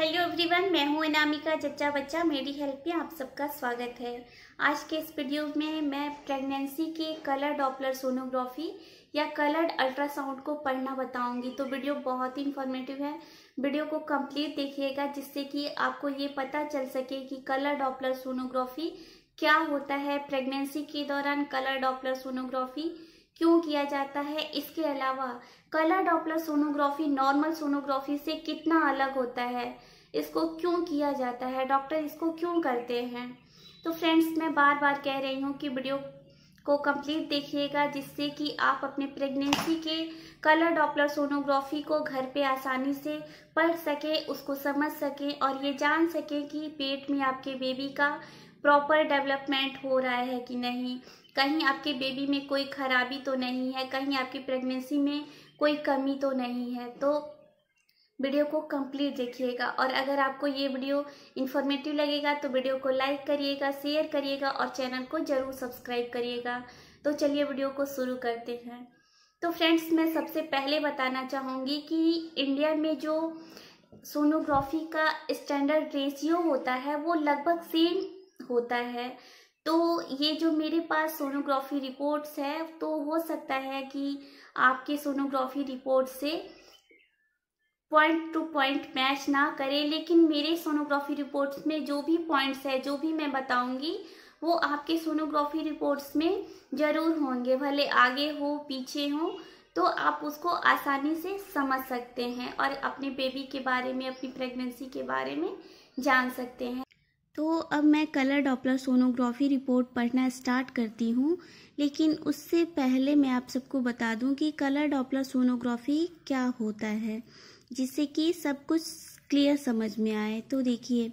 hello everyone मैं हूँ इनामिका जच्चा बच्चा मेरी हेल्प में आप सबका स्वागत है आज के इस वीडियो में मैं प्रेगनेंसी के कलर डॉपलर सोनोग्राफी या कलर्ड अल्ट्रासाउंड को पढ़ना बताऊंगी तो वीडियो बहुत ही इन्फॉर्मेटिव है वीडियो को कंप्लीट देखिएगा जिससे कि आपको ये पता चल सके कि कलर डॉपलर सोनोग्राफी क्या होता है प्रेगनेंसी के दौरान कलर डॉपलर सोनोग्राफी क्यों किया जाता है इसके अलावा colour Doppler sonography normal sonography से कितना अलग होता है इसको क्यों किया जाता है डॉक्टर इसको क्यों करते हैं तो फ्रेंड्स मैं बार बार कह रही हूँ कि वीडियो को कंप्लीट देखिएगा जिससे कि आप अपने प्रेगनेंसी के कलर डॉपलर सोनोग्राफी को घर पे आसानी से पढ़ सकें उसको समझ सकें और ये जान सकें कि पेट में आपके बेबी का प्रॉपर डेवलपमेंट हो रहा है कि नहीं कहीं आपके बेबी में कोई खराबी तो नहीं है कहीं आपकी प्रेगनेंसी में कोई कमी तो नहीं है तो वीडियो को कंप्लीट देखिएगा और अगर आपको ये वीडियो इन्फॉर्मेटिव लगेगा तो वीडियो को लाइक करिएगा शेयर करिएगा और चैनल को ज़रूर सब्सक्राइब करिएगा तो चलिए वीडियो को शुरू करते हैं तो फ्रेंड्स मैं सबसे पहले बताना चाहूँगी कि इंडिया में जो सोनोग्राफी का स्टैंडर्ड रेशियो होता है वो लगभग सेम होता है तो ये जो मेरे पास सोनोग्राफी रिपोर्ट्स है तो हो सकता है कि आपके सोनोग्राफी रिपोर्ट से पॉइंट टू पॉइंट मैच ना करे लेकिन मेरे सोनोग्राफी रिपोर्ट्स में जो भी पॉइंट्स है जो भी मैं बताऊंगी वो आपके सोनोग्राफी रिपोर्ट्स में ज़रूर होंगे भले आगे हो पीछे हो तो आप उसको आसानी से समझ सकते हैं और अपने बेबी के बारे में अपनी प्रेगनेंसी के बारे में जान सकते हैं तो अब मैं कलर डॉपलर सोनोग्राफी रिपोर्ट पढ़ना स्टार्ट करती हूँ लेकिन उससे पहले मैं आप सबको बता दूँ कि कलर डॉपलर सोनोग्राफी क्या होता है जिससे कि सब कुछ क्लियर समझ में आए तो देखिए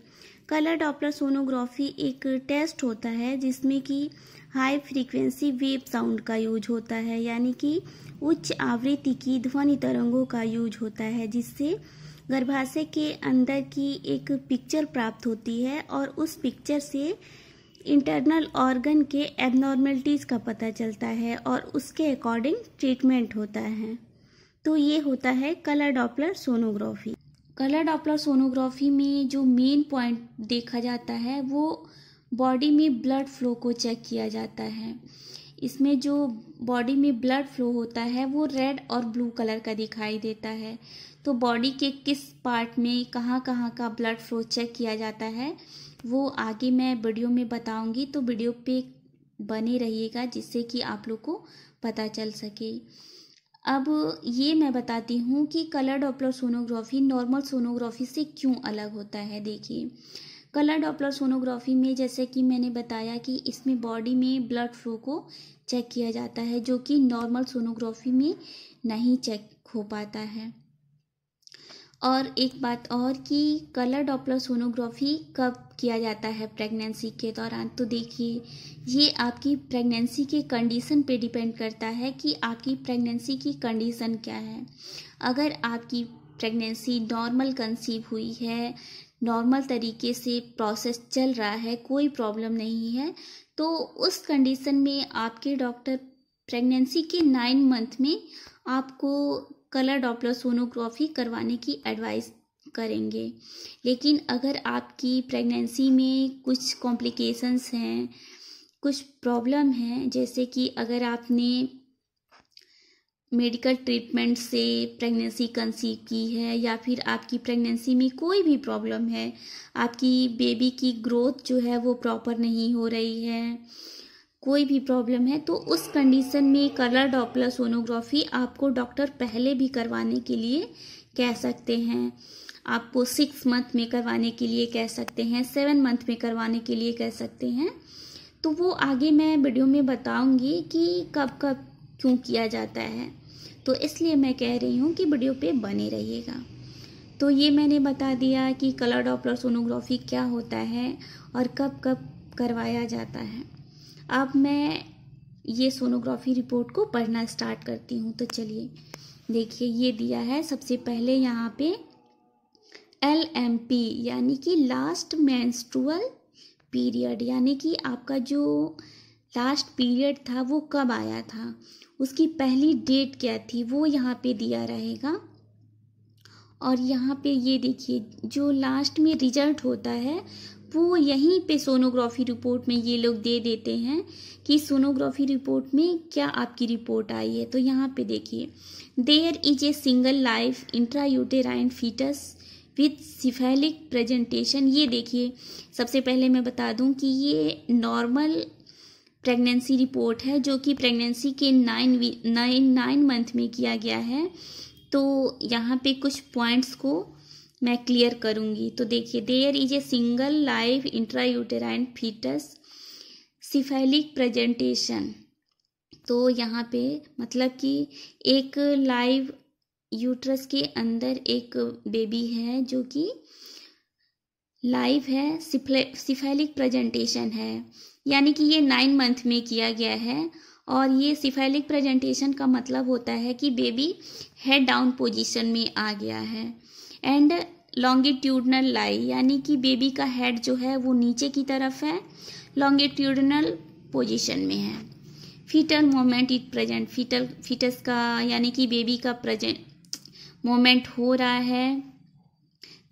कलर डॉपलर सोनोग्राफी एक टेस्ट होता है जिसमें कि हाई फ्रीक्वेंसी वेव साउंड का यूज होता है यानी कि उच्च आवृत्ति की ध्वनि तरंगों का यूज होता है जिससे गर्भाशय के अंदर की एक पिक्चर प्राप्त होती है और उस पिक्चर से इंटरनल ऑर्गन के एबनॉर्मेलिटीज़ का पता चलता है और उसके अकॉर्डिंग ट्रीटमेंट होता है तो ये होता है colour Doppler sonography colour Doppler sonography में जो मेन पॉइंट देखा जाता है वो बॉडी में ब्लड फ्लो को चेक किया जाता है इसमें जो बॉडी में ब्लड फ्लो होता है वो रेड और ब्लू कलर का दिखाई देता है तो बॉडी के किस पार्ट में कहाँ कहाँ का ब्लड फ्लो चेक किया जाता है वो आगे मैं वीडियो में बताऊंगी तो वीडियो पे बने रहिएगा जिससे कि आप लोग को पता चल सके अब ये मैं बताती हूँ कि colour Doppler sonography normal sonography से क्यों अलग होता है देखिए कलर डॉपलर सोनोग्राफी में जैसे कि मैंने बताया कि इसमें बॉडी में ब्लड फ्लो को चेक किया जाता है जो कि नॉर्मल सोनोग्राफी में नहीं चेक हो पाता है और एक बात और कि कलर डॉपलर सोनोग्राफी कब किया जाता है प्रेगनेंसी के दौरान तो देखिए ये आपकी प्रेगनेंसी के कंडीशन पे डिपेंड करता है कि आपकी प्रेगनेंसी की कंडीशन क्या है अगर आपकी प्रेगनेंसी नॉर्मल कंसीव हुई है नॉर्मल तरीके से प्रोसेस चल रहा है कोई प्रॉब्लम नहीं है तो उस कंडीशन में आपके डॉक्टर प्रेगनेंसी के नाइन मंथ में आपको कलर डॉपलर सोनोग्राफी करवाने की एडवाइस करेंगे लेकिन अगर आपकी प्रेगनेंसी में कुछ कॉम्प्लिकेशंस हैं कुछ प्रॉब्लम हैं जैसे कि अगर आपने मेडिकल ट्रीटमेंट से प्रेगनेंसी कंसीव की है या फिर आपकी प्रेगनेंसी में कोई भी प्रॉब्लम है आपकी बेबी की ग्रोथ जो है वो प्रॉपर नहीं हो रही है कोई भी प्रॉब्लम है तो उस कंडीशन में कलर डॉपलर सोनोग्राफी आपको डॉक्टर पहले भी करवाने के लिए कह सकते हैं आपको सिक्स मंथ में करवाने के लिए कह सकते हैं सेवन मंथ में करवाने के लिए कह सकते हैं तो वो आगे मैं वीडियो में बताऊंगी कि कब कब क्यों किया जाता है तो इसलिए मैं कह रही हूँ कि वीडियो पे बने रहिएगा तो ये मैंने बता दिया कि कलर डॉपलर सोनोग्राफी क्या होता है और कब कब करवाया जाता है अब मैं ये सोनोग्राफी रिपोर्ट को पढ़ना स्टार्ट करती हूँ तो चलिए देखिए ये दिया है सबसे पहले यहाँ पे एल एम पी यानी कि लास्ट मैंस्टूअल पीरियड यानी कि आपका जो लास्ट पीरियड था वो कब आया था उसकी पहली डेट क्या थी वो यहाँ पे दिया रहेगा और यहाँ पे ये देखिए जो लास्ट में रिजल्ट होता है वो यहीं पे सोनोग्राफी रिपोर्ट में ये लोग दे देते हैं कि सोनोग्राफी रिपोर्ट में क्या आपकी रिपोर्ट आई है तो यहाँ पे देखिए there is a single life intrauterine foetus with cephalic presentation ये देखिए सबसे पहले मैं बता दूं कि ये नॉर्मल प्रेगनेंसी रिपोर्ट है जो कि प्रेगनेंसी के नाइन नाइन नाइन मंथ में किया गया है तो यहाँ पे कुछ पॉइंट्स को मैं क्लियर करूँगी तो देखिए there is a single live intrauterine foetus cephalic presentation तो यहाँ पे मतलब कि एक लाइव यूट्रस के अंदर एक बेबी है जो कि लाइव है सिफेलिक प्रेजेंटेशन है यानी कि ये नाइन मंथ में किया गया है और ये सिफेलिक प्रेजेंटेशन का मतलब होता है कि बेबी हेड डाउन पोजीशन में आ गया है एंड लॉन्गिट्यूडनल लाई यानी कि बेबी का हेड जो है वो नीचे की तरफ है लॉन्गिट्यूडनल पोजीशन में है foetal moment it present foetal foetus का यानी कि बेबी का प्रेजेंट मोमेंट हो रहा है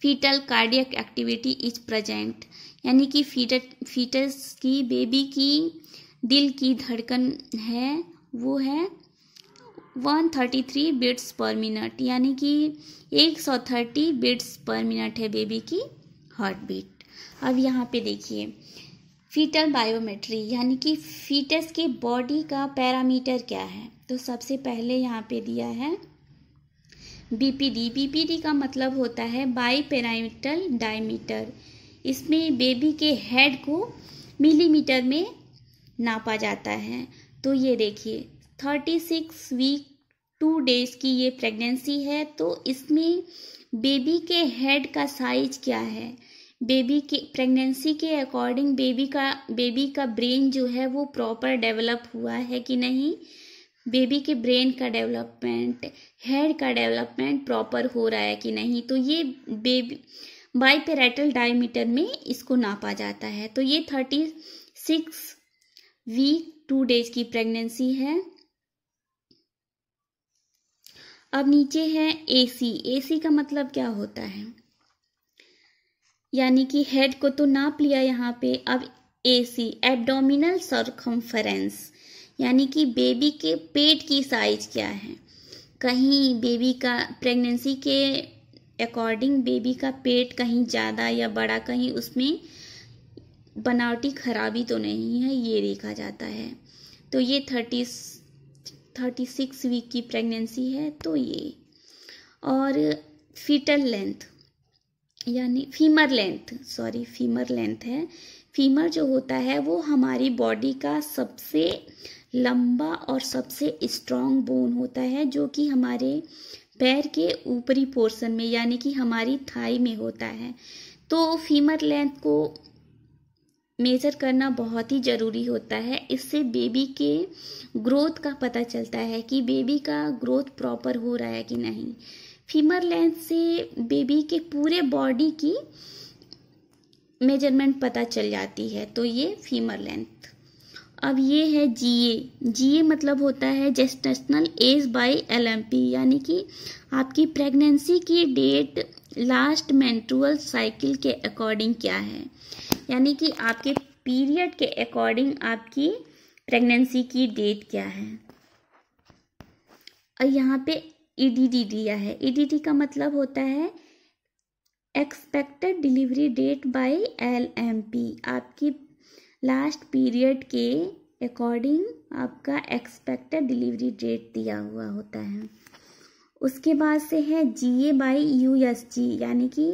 foetal cardiac activity is present यानी कि फीटस फीटस की बेबी की दिल की धड़कन है वो है one thirty three beats per minute यानी कि एक सौ थर्टी बीट्स पर मिनट है बेबी की हार्ट बीट अब यहाँ पे देखिए फीटल बायोमेट्री यानी कि फीटस के बॉडी का पैरामीटर क्या है तो सबसे पहले यहाँ पे दिया है बीपीडी बीपीडी का मतलब होता है बाई पैरामीटर डायमीटर इसमें बेबी के हेड को मिलीमीटर में नापा जाता है तो ये देखिए thirty six week two days की ये प्रेगनेंसी है तो इसमें बेबी के हेड का साइज क्या है बेबी के प्रेगनेंसी के अकॉर्डिंग बेबी का बेबी का ब्रेन जो है वो प्रॉपर डेवलप हुआ है कि नहीं बेबी के ब्रेन का डेवलपमेंट हेड का डेवलपमेंट प्रॉपर हो रहा है कि नहीं तो ये बेबी बाई डायमीटर में इसको नापा जाता है तो ये thirty six week two days की प्रेगनेंसी है अब नीचे है एसी एसी का मतलब क्या होता है यानी कि हेड को तो नाप लिया यहाँ पे अब एसी एब्डोमिनल सरकमफेरेंस यानी कि बेबी के पेट की साइज क्या है कहीं बेबी का प्रेगनेंसी के अकॉर्डिंग बेबी का पेट कहीं ज़्यादा या बड़ा कहीं उसमें बनावटी खराबी तो नहीं है ये देखा जाता है तो ये थर्टी थर्टी सिक्स वीक की प्रेगनेंसी है तो ये और फीटल लेंथ यानी femur length sorry femur length है फीमर जो होता है वो हमारी बॉडी का सबसे लंबा और सबसे स्ट्रॉन्ग बोन होता है जो कि हमारे पैर के ऊपरी पोर्शन में यानी कि हमारी थाई में होता है तो फीमर लेंथ को मेज़र करना बहुत ही ज़रूरी होता है इससे बेबी के ग्रोथ का पता चलता है कि बेबी का ग्रोथ प्रॉपर हो रहा है कि नहीं फीमर लेंथ से बेबी के पूरे बॉडी की मेजरमेंट पता चल जाती है तो ये फीमर लेंथ अब ये है जीए जीए मतलब होता है जेस्टेशनल एज बाय एलएमपी यानी कि आपकी प्रेगनेंसी की डेट लास्ट मेंट्रुअल साइकिल के अकॉर्डिंग क्या है यानी कि आपके पीरियड के अकॉर्डिंग आपकी प्रेगनेंसी की डेट क्या है और यहाँ पे ईडीडी e दिया है ईडीडी e का मतलब होता है expected delivery date by LMP आपकी लास्ट पीरियड के अकॉर्डिंग आपका एक्सपेक्टेड डिलीवरी डेट दिया हुआ होता है उसके बाद से है G A by U S G यानी कि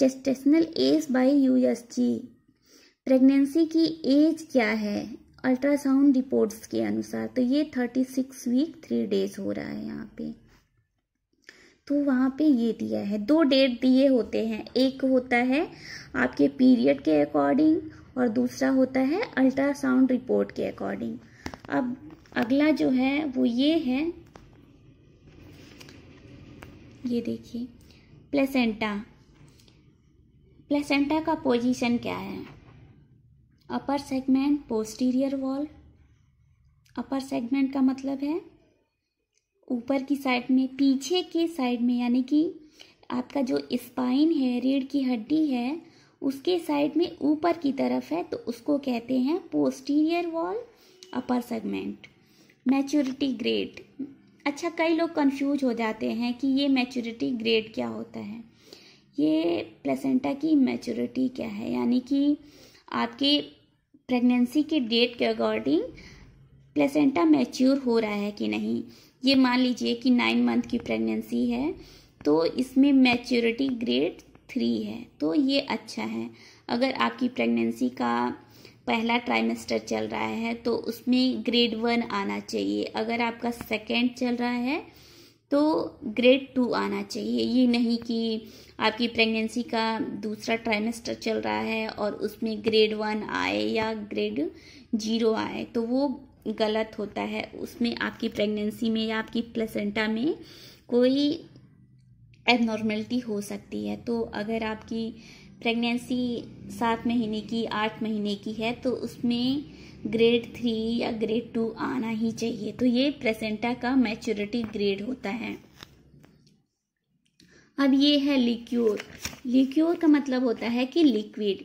gestational age by U S G pregnancy की एज क्या है अल्ट्रासाउंड रिपोर्ट्स के अनुसार तो ये thirty six week three days हो रहा है यहाँ पे तो वहाँ पे ये दिया है दो डेट दिए होते हैं एक होता है आपके पीरियड के अकॉर्डिंग और दूसरा होता है अल्ट्रासाउंड रिपोर्ट के अकॉर्डिंग अब अगला जो है वो ये है ये देखिए प्लेसेंटा प्लेसेंटा का पोजीशन क्या है upper segment posterior wall upper segment का मतलब है ऊपर की साइड में पीछे की साइड में यानी कि आपका जो स्पाइन है रीढ़ की हड्डी है उसके साइड में ऊपर की तरफ है तो उसको कहते हैं posterior wall upper segment maturity grade अच्छा कई लोग कंफ्यूज हो जाते हैं कि ये मैच्योरिटी ग्रेड क्या होता है ये प्लेसेंटा की मैच्योरिटी क्या है यानी कि आपके प्रेगनेंसी के डेट के अकॉर्डिंग प्लेसेंटा मैच्योर हो रहा है कि नहीं ये मान लीजिए कि नाइन मंथ की प्रेगनेंसी है तो इसमें मैच्योरिटी ग्रेड थ्री है तो ये अच्छा है अगर आपकी प्रेगनेंसी का पहला ट्राइमेस्टर चल रहा है तो उसमें ग्रेड वन आना चाहिए अगर आपका सेकेंड चल रहा है तो ग्रेड टू आना चाहिए ये नहीं कि आपकी प्रेगनेंसी का दूसरा ट्राइमेस्टर चल रहा है और उसमें ग्रेड वन आए या ग्रेड जीरो आए तो वो गलत होता है उसमें आपकी प्रेगनेंसी में या आपकी प्लेसेंटा में कोई एबनॉर्मेलिटी हो सकती है तो अगर आपकी प्रेगनेंसी सात महीने की आठ महीने की है तो उसमें ग्रेड थ्री या ग्रेड टू आना ही चाहिए तो ये प्रेसेंटा का मैच्योरिटी ग्रेड होता है अब ये है लिक्योर लिक्योर का मतलब होता है कि लिक्विड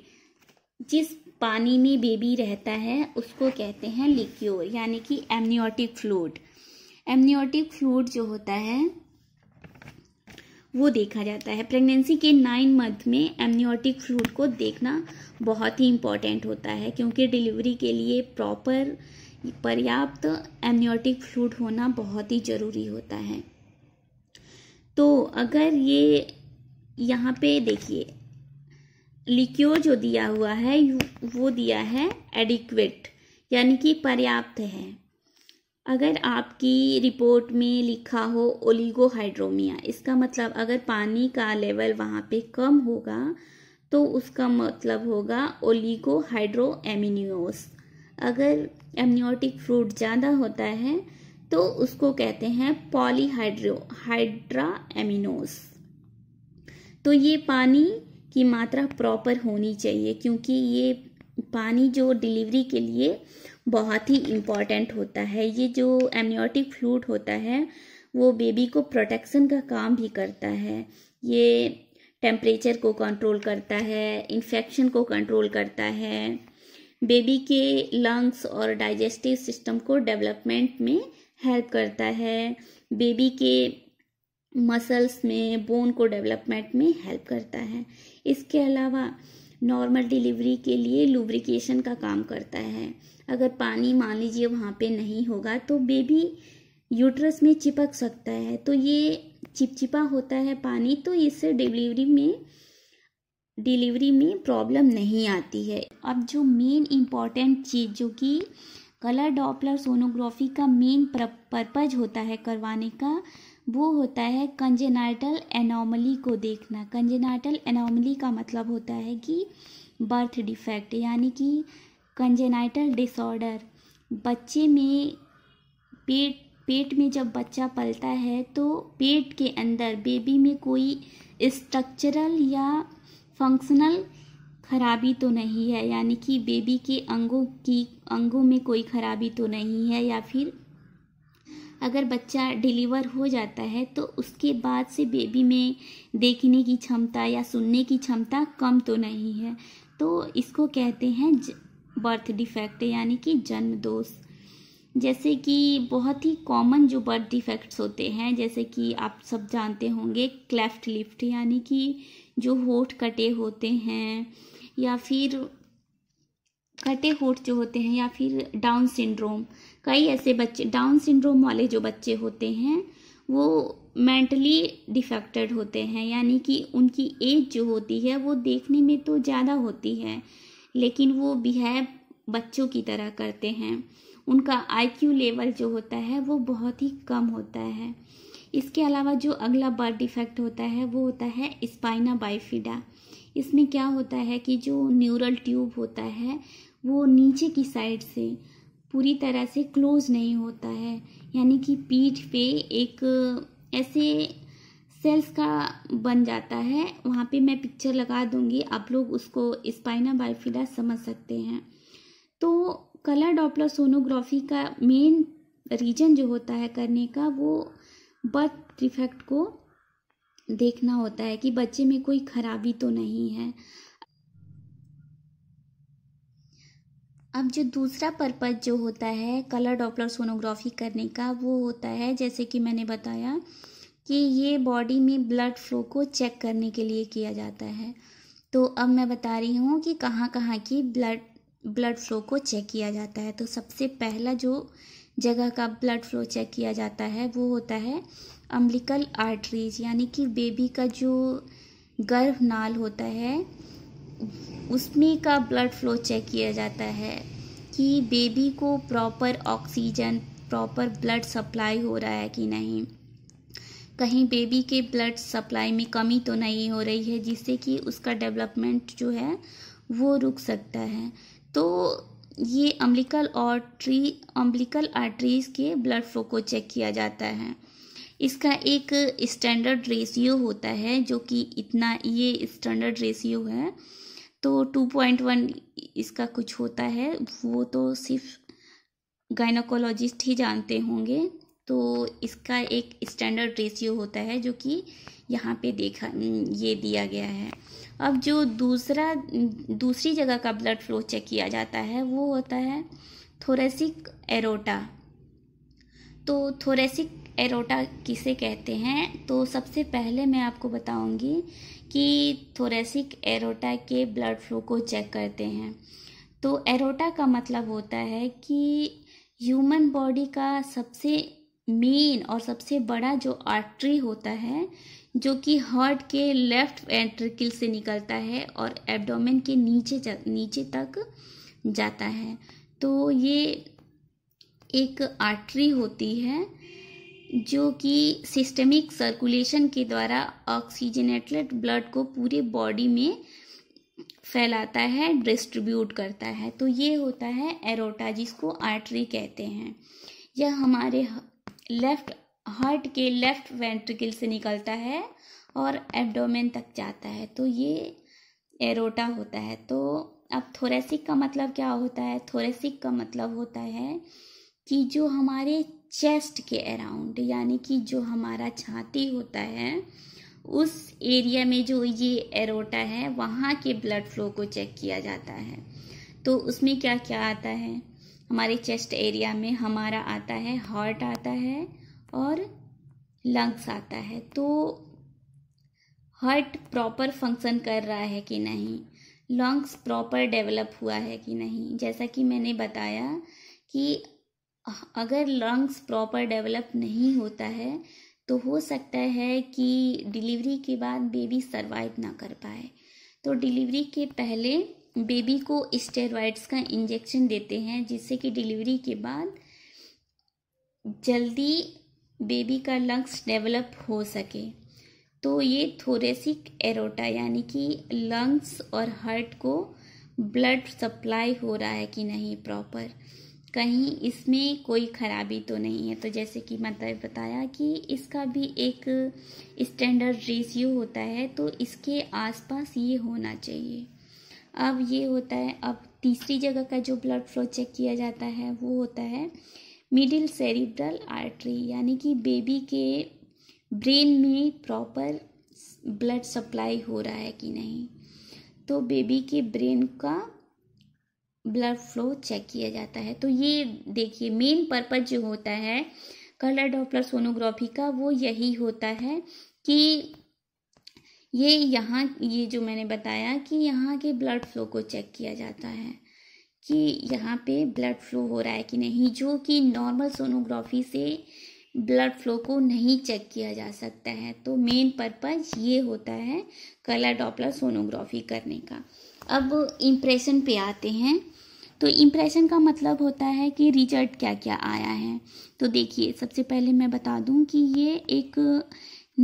जिस पानी में बेबी रहता है उसको कहते हैं लिक्योर यानी कि एमनियोटिक फ्लूड एमनियोटिक फ्लूड जो होता है वो देखा जाता है प्रेगनेंसी के नाइन मंथ में एमनियोटिक फ्लूड को देखना बहुत ही इम्पॉर्टेंट होता है क्योंकि डिलीवरी के लिए प्रॉपर पर्याप्त एमनियोटिक फ्लूड होना बहुत ही ज़रूरी होता है तो अगर ये यहाँ पे देखिए लिक्योर जो दिया हुआ है वो दिया है एडिक्वेट यानी कि पर्याप्त है अगर आपकी रिपोर्ट में लिखा हो ओलिगोहाइड्रोमिया इसका मतलब अगर पानी का लेवल वहाँ पे कम होगा तो उसका मतलब होगा ओलिगोहाइड्रोएमिनियोस अगर एमनियोटिक फ्रूट ज़्यादा होता है तो उसको कहते हैं पॉलीहाइड्रो हाइड्रा एमिनोस तो ये पानी की मात्रा प्रॉपर होनी चाहिए क्योंकि ये पानी जो डिलीवरी के लिए बहुत ही इम्पॉर्टेंट होता है ये जो एमनियोटिक फ्लूड होता है वो बेबी को प्रोटेक्शन का काम भी करता है ये टेम्परेचर को कंट्रोल करता है इन्फेक्शन को कंट्रोल करता है बेबी के लंग्स और डाइजेस्टिव सिस्टम को डेवलपमेंट में हेल्प करता है बेबी के मसल्स में बोन को डेवलपमेंट में हेल्प करता है इसके अलावा नॉर्मल डिलीवरी के लिए लुब्रिकेशन का काम करता है अगर पानी मान लीजिए वहाँ पे नहीं होगा तो बेबी यूट्रस में चिपक सकता है तो ये चिपचिपा होता है पानी तो इससे डिलीवरी में डिलीवरी में प्रॉब्लम नहीं आती है अब जो मेन इम्पॉर्टेंट चीज़ जो कि कलर डॉपलर सोनोग्राफी का मेन पर्पज होता है करवाने का वो होता है कंजेनाइटल एनोमली को देखना कंजेनाइटल एनोमली का मतलब होता है कि बर्थ डिफेक्ट यानी कि कंजेनाइटल डिसऑर्डर बच्चे में पेट पेट में जब बच्चा पलता है तो पेट के अंदर बेबी में कोई स्ट्रक्चरल या फंक्शनल खराबी तो नहीं है यानी कि बेबी के अंगों की अंगों में कोई खराबी तो नहीं है या फिर अगर बच्चा डिलीवर हो जाता है तो उसके बाद से बेबी में देखने की क्षमता या सुनने की क्षमता कम तो नहीं है तो इसको कहते हैं बर्थ डिफेक्ट यानी कि जन्म दोष जैसे कि बहुत ही कॉमन जो बर्थ डिफेक्ट्स होते हैं जैसे कि आप सब जानते होंगे क्लेफ्ट लिफ्ट यानी कि जो होठ कटे होते हैं या फिर कटे होठ जो होते हैं या फिर डाउन सिंड्रोम कई ऐसे बच्चे डाउन सिंड्रोम वाले जो बच्चे होते हैं वो मेंटली डिफेक्टेड होते हैं यानी कि उनकी एज जो होती है वो देखने में तो ज़्यादा होती है लेकिन वो बिहेव बच्चों की तरह करते हैं उनका आईक्यू लेवल जो होता है वो बहुत ही कम होता है इसके अलावा जो अगला बर्थ डिफेक्ट होता है वो होता है स्पाइना बाइफिडा इसमें क्या होता है कि जो न्यूरल ट्यूब होता है वो नीचे की साइड से पूरी तरह से क्लोज नहीं होता है यानी कि पीठ पे एक ऐसे सेल्स का बन जाता है वहाँ पे मैं पिक्चर लगा दूँगी आप लोग उसको स्पाइना बाइफिला समझ सकते हैं तो कलर डॉपलर सोनोग्राफी का मेन रीजन जो होता है करने का वो बर्थ डिफेक्ट को देखना होता है कि बच्चे में कोई खराबी तो नहीं है अब जो दूसरा पर्पज़ जो होता है कलर डॉपलर सोनोग्राफी करने का वो होता है जैसे कि मैंने बताया कि ये बॉडी में ब्लड फ्लो को चेक करने के लिए किया जाता है तो अब मैं बता रही हूँ कि कहाँ कहाँ की ब्लड ब्लड फ्लो को चेक किया जाता है तो सबसे पहला जो जगह का ब्लड फ्लो चेक किया जाता है वो होता है अम्बिकल आर्टरीज यानी कि बेबी का जो गर्भ नाल होता है उसमें का ब्लड फ्लो चेक किया जाता है कि बेबी को proper oxygen proper blood supply हो रहा है कि नहीं कहीं बेबी के ब्लड सप्लाई में कमी तो नहीं हो रही है जिससे कि उसका डेवलपमेंट जो है वो रुक सकता है तो ये अम्बिकल और ट्री अम्बिकल आर्टरीज के ब्लड फ्लो को चेक किया जाता है इसका एक स्टैंडर्ड रेशियो होता है जो कि इतना ये स्टैंडर्ड रेशियो है तो टू पॉइंट वन इसका कुछ होता है वो तो सिर्फ गाइनोकोलॉजिस्ट ही जानते होंगे तो इसका एक स्टैंडर्ड रेशियो होता है जो कि यहाँ पे देखा ये दिया गया है अब जो दूसरा दूसरी जगह का ब्लड फ्लो चेक किया जाता है वो होता है थोरेसिक एरोटा तो थोरेसिक एरोटा किसे कहते हैं तो सबसे पहले मैं आपको बताऊंगी कि थोरेसिक एरोटा के ब्लड फ्लो को चेक करते हैं तो एरोटा का मतलब होता है कि ह्यूमन बॉडी का सबसे मेन और सबसे बड़ा जो आर्टरी होता है जो कि हार्ट के लेफ्ट वेंट्रिकल से निकलता है और एब्डोमेन के नीचे नीचे तक जाता है तो ये एक आर्टरी होती है जो कि सिस्टमिक सर्कुलेशन के द्वारा ऑक्सीजनेटलेट ब्लड को पूरे बॉडी में फैलाता है डिस्ट्रीब्यूट करता है तो ये होता है एरोटा जिसको आर्टरी कहते हैं यह हमारे लेफ्ट हार्ट के लेफ्ट वेंट्रिकल से निकलता है और एब्डोमेन तक जाता है तो ये एरोटा होता है तो अब थोरेसिक का मतलब क्या होता है थोरेसिक का मतलब होता है कि जो हमारे चेस्ट के अराउंड यानी कि जो हमारा छाती होता है उस एरिया में जो ये एरोटा है वहाँ के ब्लड फ्लो को चेक किया जाता है तो उसमें क्या क्या आता है हमारे चेस्ट एरिया में हमारा आता है हार्ट आता है और लंग्स आता है तो हार्ट प्रॉपर फंक्शन कर रहा है कि नहीं लंग्स प्रॉपर डेवलप हुआ है कि नहीं जैसा कि मैंने बताया कि अगर लंग्स प्रॉपर डेवलप नहीं होता है तो हो सकता है कि डिलीवरी के बाद बेबी सर्वाइव ना कर पाए तो डिलीवरी के पहले बेबी को स्टेरॉइड्स का इंजेक्शन देते हैं जिससे कि डिलीवरी के बाद जल्दी बेबी का लंग्स डेवलप हो सके तो ये थोरेसिक एरोटा यानी कि लंग्स और हार्ट को ब्लड सप्लाई हो रहा है कि नहीं प्रॉपर कहीं इसमें कोई खराबी तो नहीं है तो जैसे कि मतलब बताया कि इसका भी एक स्टैंडर्ड रेशियो होता है तो इसके आसपास ये होना चाहिए अब ये होता है अब तीसरी जगह का जो ब्लड फ्लो चेक किया जाता है वो होता है मिडिल सेरिब्रल आर्टरी यानी कि बेबी के ब्रेन में प्रॉपर ब्लड सप्लाई हो रहा है कि नहीं तो बेबी के ब्रेन का ब्लड फ्लो चेक किया जाता है तो ये देखिए मेन पर्पज जो होता है कलर डॉपलर सोनोग्राफी का वो यही होता है कि ये यहाँ ये जो मैंने बताया कि यहाँ के ब्लड फ्लो को चेक किया जाता है कि यहाँ पे ब्लड फ्लो हो रहा है कि नहीं जो कि नॉर्मल सोनोग्राफी से ब्लड फ्लो को नहीं चेक किया जा सकता है तो मेन पर्पज ये होता है कलर डॉपलर सोनोग्राफी करने का अब इम्प्रेशन पे आते हैं तो इम्प्रेशन का मतलब होता है कि रिजल्ट क्या क्या आया है तो देखिए सबसे पहले मैं बता दूं कि ये एक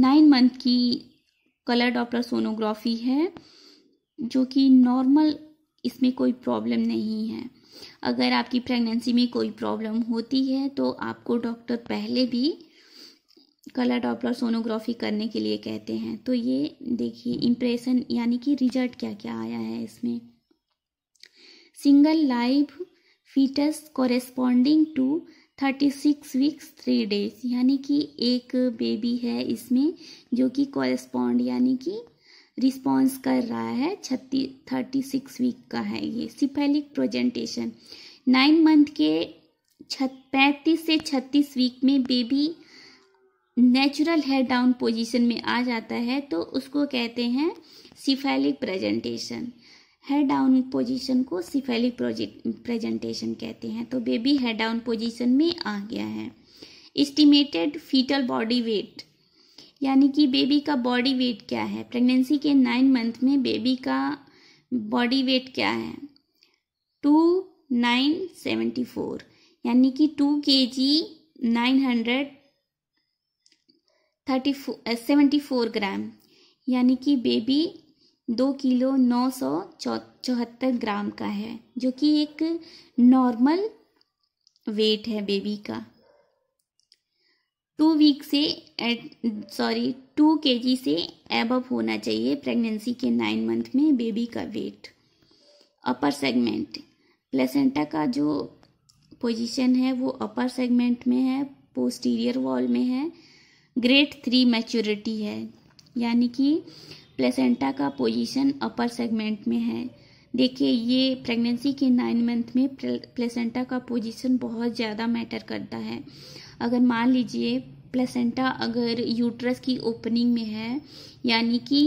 नाइन मंथ की कलर डॉपलर सोनोग्राफी है जो कि नॉर्मल इसमें कोई प्रॉब्लम नहीं है अगर आपकी प्रेगनेंसी में कोई प्रॉब्लम होती है तो आपको डॉक्टर पहले भी कलर डॉपलर सोनोग्राफी करने के लिए कहते हैं तो ये देखिए इम्प्रेशन यानी कि रिजल्ट क्या क्या आया है इसमें single live foetus corresponding to thirty six weeks three days यानी कि एक बेबी है इसमें जो कि कॉरेस्पॉन्ड यानी कि रिस्पॉन्स कर रहा है छत्तीस थर्टी सिक्स वीक का है ये सिफेलिक प्रोजेंटेशन नाइन मंथ के छत पैंतीस से छत्तीस वीक में baby natural head down position में आ जाता है तो उसको कहते हैं cephalic presentation head down position को सिफेलिक प्रेजेंटेशन कहते हैं तो बेबी हेड डाउन पोजीशन में आ गया है इस्टीमेटेड फीटल बॉडी वेट यानी कि बेबी का बॉडी वेट क्या है प्रेगनेंसी के नाइन मंथ में बेबी का बॉडी वेट क्या है टू नाइन सेवेंटी फोर यानी कि two K G nine hundred thirty seventy four gram यानी कि बेबी दो किलो नौ सौ चौहत्तर ग्राम का है जो कि एक नॉर्मल वेट है बेबी का टू वीक से सॉरी टू के जी से एबव होना चाहिए प्रेगनेंसी के नाइन मंथ में बेबी का वेट अपर सेगमेंट प्लेसेंटा का जो पोजीशन है वो अपर सेगमेंट में है पोस्टीरियर वॉल में है ग्रेट थ्री मैच्योरिटी है यानी कि प्लेसेंटा का पोजीशन अपर सेगमेंट में है देखिए ये प्रेगनेंसी के नाइन मंथ में प्लेसेंटा का पोजीशन बहुत ज़्यादा मैटर करता है अगर मान लीजिए प्लेसेंटा अगर यूट्रस की ओपनिंग में है यानी कि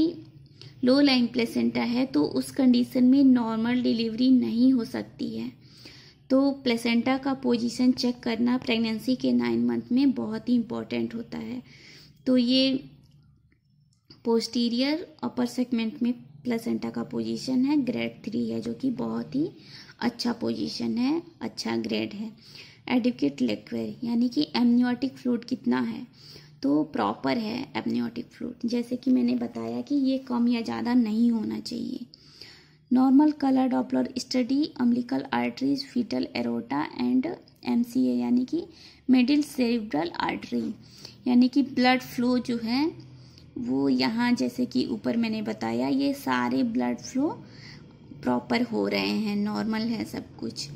लो लाइन प्लेसेंटा है तो उस कंडीशन में नॉर्मल डिलीवरी नहीं हो सकती है तो प्लेसेंटा का पोजीशन चेक करना प्रेगनेंसी के नाइन मंथ में बहुत ही इम्पॉर्टेंट होता है तो ये पोस्टीरियर अपर सेगमेंट में प्लेसेंटा का पोजीशन है ग्रेड थ्री है जो कि बहुत ही अच्छा पोजीशन है अच्छा ग्रेड है एडिकेट लिक्विड यानी कि एमनियोटिक फ्लूड कितना है तो प्रॉपर है एमनियोटिक फ्लूड जैसे कि मैंने बताया कि ये कम या ज़्यादा नहीं होना चाहिए normal colour Doppler study umbilical arteries foetal aorta and M यानी कि मिडिल सेरिब्रल आर्टरी यानी कि ब्लड फ्लो जो है वो यहाँ जैसे कि ऊपर मैंने बताया ये सारे ब्लड फ्लो प्रॉपर हो रहे हैं नॉर्मल है सब कुछ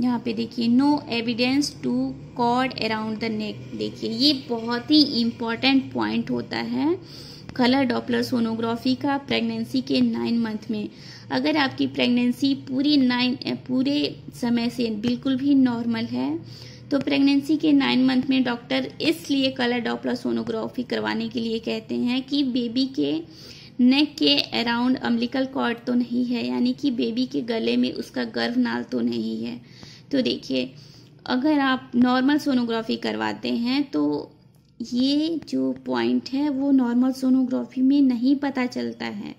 यहाँ पे देखिए no evidence to cord around the neck देखिए ये बहुत ही इम्पॉर्टेंट पॉइंट होता है कलर डॉपलर सोनोग्राफी का प्रेगनेंसी के नाइन मंथ में अगर आपकी प्रेगनेंसी पूरी नाइन पूरे समय से बिल्कुल भी नॉर्मल है तो प्रेगनेंसी के नाइन मंथ में डॉक्टर इसलिए कलर डॉपलर सोनोग्राफी करवाने के लिए कहते हैं कि बेबी के नेक के अराउंड अम्बलिकल कॉर्ड तो नहीं है यानी कि बेबी के गले में उसका गर्भ नाल तो नहीं है तो देखिए अगर आप नॉर्मल सोनोग्राफी करवाते हैं तो ये जो पॉइंट है वो नॉर्मल सोनोग्राफी में नहीं पता चलता है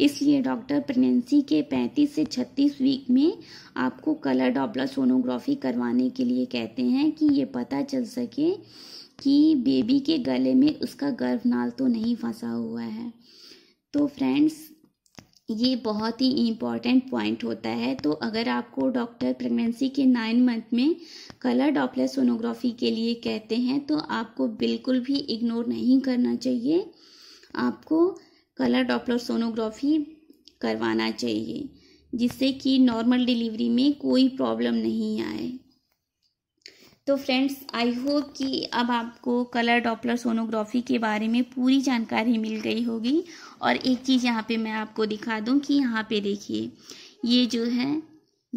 इसलिए डॉक्टर प्रेगनेंसी के 35 से 36 वीक में आपको कलर डॉपलर सोनोग्राफी करवाने के लिए कहते हैं कि ये पता चल सके कि बेबी के गले में उसका गर्भनाल तो नहीं फंसा हुआ है तो फ्रेंड्स ये बहुत ही इम्पॉर्टेंट पॉइंट होता है तो अगर आपको डॉक्टर प्रेगनेंसी के नाइन मंथ में कलर डॉपलर सोनोग्राफी के लिए कहते हैं तो आपको बिल्कुल भी इग्नोर नहीं करना चाहिए आपको कलर डॉपलर सोनोग्राफी करवाना चाहिए जिससे कि नॉर्मल डिलीवरी में कोई प्रॉब्लम नहीं आए तो फ्रेंड्स आई होप कि अब आपको कलर डॉपलर सोनोग्राफी के बारे में पूरी जानकारी मिल गई होगी और एक चीज़ यहाँ पे मैं आपको दिखा दूँ कि यहाँ पे देखिए ये जो है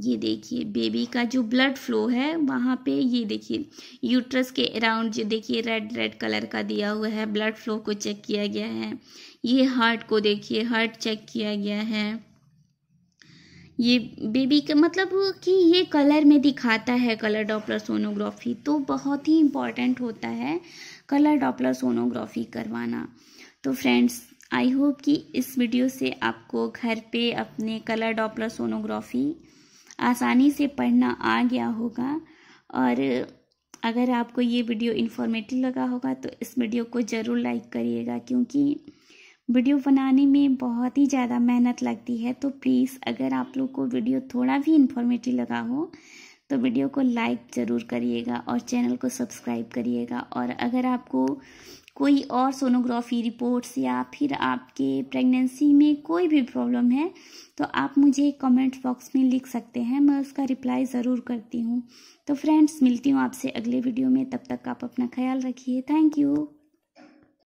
ये देखिए बेबी का जो ब्लड फ्लो है वहाँ पे ये देखिए यूट्रस के अराउंड जो देखिए रेड रेड कलर का दिया हुआ है ब्लड फ्लो को चेक किया गया है ये हार्ट को देखिए हार्ट चेक किया गया है ये बेबी का मतलब कि ये कलर में दिखाता है कलर डॉपलर सोनोग्राफी तो बहुत ही इम्पॉर्टेंट होता है कलर डॉपलर सोनोग्राफी करवाना तो फ्रेंड्स आई होप कि इस वीडियो से आपको घर पे अपने कलर डॉपलर सोनोग्राफी आसानी से पढ़ना आ गया होगा और अगर आपको ये वीडियो इन्फॉर्मेटिव लगा होगा तो इस वीडियो को ज़रूर लाइक करिएगा क्योंकि वीडियो बनाने में बहुत ही ज़्यादा मेहनत लगती है तो प्लीज़ अगर आप लोग को वीडियो थोड़ा भी इन्फॉर्मेटिव लगा हो तो वीडियो को लाइक ज़रूर करिएगा और चैनल को सब्सक्राइब करिएगा और अगर आपको कोई और सोनोग्राफी रिपोर्ट्स या फिर आपके प्रेगनेंसी में कोई भी प्रॉब्लम है तो आप मुझे कमेंट बॉक्स में लिख सकते हैं मैं उसका रिप्लाई ज़रूर करती हूँ तो फ्रेंड्स मिलती हूँ आपसे अगले वीडियो में तब तक आप अपना ख्याल रखिए थैंक यू